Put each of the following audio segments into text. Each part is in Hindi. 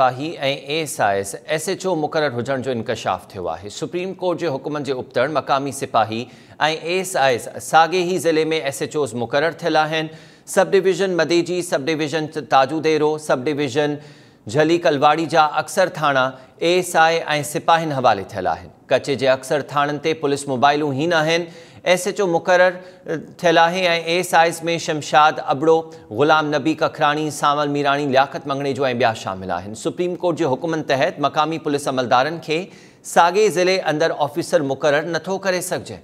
सिपाही S I S S H O मुकर हुजण जो इंकशाफ़ थो है सुप्रीम कोर्ट के हुक्म के उपतर मक़ामी सिपाही ऐं एस आई एस सागे ही ज़िले में एस एच ओस मुकर थे sub division मदेजी sub division ताजुदेरो sub division झली Kalwadi जहा अक्सर थाना एस आई ऐं सिपाही हवाले थे कच्चे कच्छ अक्सर थानन पुलिस मोबाइलू ही न एस एच ओ मुकर थैलाहे ए साइज़ में शमशाद अबड़ो ग़ुलाम नबी कखरानी सावल मीरानी लियाक़त मंगड़ेजो जो ॿिया शामिल सुप्रीम कोर्ट के हुकुम तहत मक़ामी पुलिस अमलदार के सागे ज़िले अंदर ऑफ़िसर मुकर नथो करे सघिजे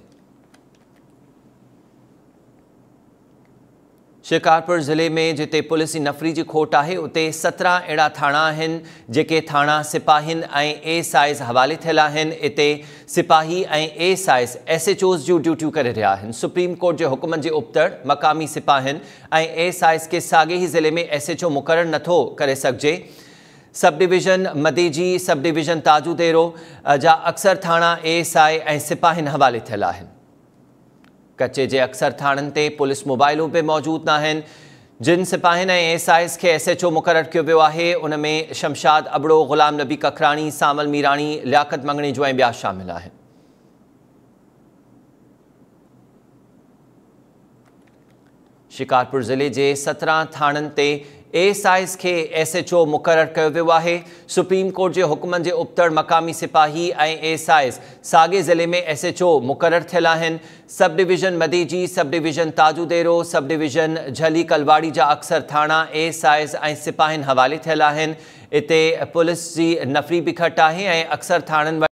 शिकारपुर ज़िले में जिते पुलिसी नफ़री जी खोट आहे उते सत्रहं अहिड़ा थाणा आहिनि जेके थाणा सिपाहिनि ऐं ए साइज़ हवाले थियल आहिनि इते सिपाही ऐं A SIs S H Os जूं ड्यूटियूं करे रहिया आहिनि सुप्रीम कोर्ट जे हुकुमनि जे उपतर मक़ामी सिपाहिनि ऐं ए साइज़ खे साॻे ई ज़िले में एस एच ओ मुक़ररु नथो करे सघिजे सब डिवीज़न मदीजी सब डिवीज़न ताजूदेरो जा अक्सर थाणा एस आई ऐं सिपाहिनि हवाले थियल आहिनि कच्चे के अक्सर थानन ते पुलिस मोबाइलों बि मौजूद ना जिन सिपाहन S I S S H O मुकर है उनमें उन में शमशाद अबड़ो ग़ुलाम नबी ककरानी सामल मीरानी लियाकत मंगणी जो ऐं शामिल आहिनि शिकारपुर ज़िले के सत्रह थानन ते ए साइज़ खे एस एच ओ मुक़ररु कयो वियो आहे सुप्रीम कोर्ट जे हुकुमनि जे उपतड़ मक़ामी सिपाही ऐं ए साइज़ साॻे ज़िले में एस एच ओ मुक़ररु थियल आहिनि sub division मदीजी sub division ताजूदेरो sub division झली Kalwadi जा अक्सर थाणा ए साइज़ ऐं सिपाहीनि हवाले थियल आहिनि हिते पुलिस जी नफ़री बि घटि आहे ऐं अक्सर थाणनि वटि